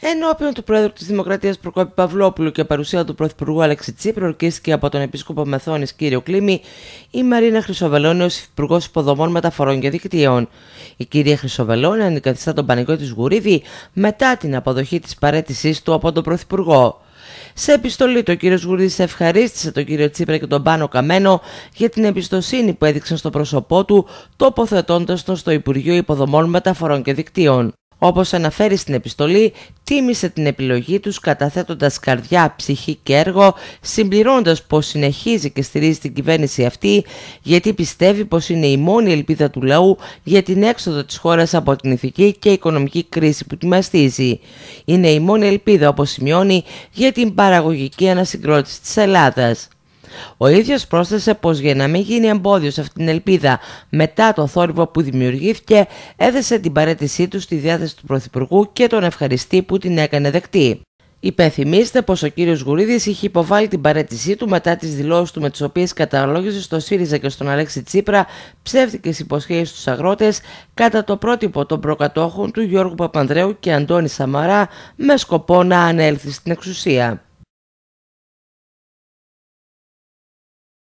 Ενώπιον του Πρόεδρου της Δημοκρατίας Προκόπη Παυλόπουλου και παρουσία του Πρωθυπουργού Αλέξη Τσίπρα, ορκίστηκε από τον Επίσκοπο Μεθόνης κύριο Κλίμη η Μαρίνα Χρυσοβελώνη ως Υπουργός Υποδομών Μεταφορών και Δικτύων. Η κυρία Χρυσοβελώνη αντικαθιστά τον πανικό της Γουρίδη μετά την αποδοχή της παρέτησής του από τον Πρωθυπουργό. Σε επιστολή, το κύριος Γουρίδης ευχαρίστησε τον κύριο Τσίπρα και τον Πάνο Καμένο για την εμπιστοσύνη που έδειξαν στο πρόσωπό του, τοποθετώντας τον στο Υπουργείο Υποδομών Μεταφορών και Δικτύων. Όπως αναφέρει στην επιστολή, τίμησε την επιλογή τους καταθέτοντας καρδιά, ψυχή και έργο, συμπληρώνοντας πως συνεχίζει και στηρίζει την κυβέρνηση αυτή, γιατί πιστεύει πως είναι η μόνη ελπίδα του λαού για την έξοδο της χώρας από την ηθική και οικονομική κρίση που τη μαστίζει. Είναι η μόνη ελπίδα, όπως σημειώνει, για την παραγωγική ανασυγκρότηση της Ελλάδας. Ο ίδιος πρόσθεσε πως για να μην γίνει εμπόδιο σε αυτήν την ελπίδα μετά το θόρυβο που δημιουργήθηκε, έδεσε την παρέτησή του στη διάθεση του Πρωθυπουργού και τον ευχαριστή που την έκανε δεκτή. Υπενθυμίστε πως ο κύριος Γουρίδης είχε υποβάλει την παρέτησή του μετά τις δηλώσεις του με τις οποίες καταλόγησε στο ΣΥΡΙΖΑ και στον Αλέξη Τσίπρα ψεύτικες υποσχέσεις στους αγρότες κατά το πρότυπο των προκατόχων του Γιώργου Παπανδρέου και Αντώνη Σαμαρά με σκοπό να ανέλθει στην εξουσία.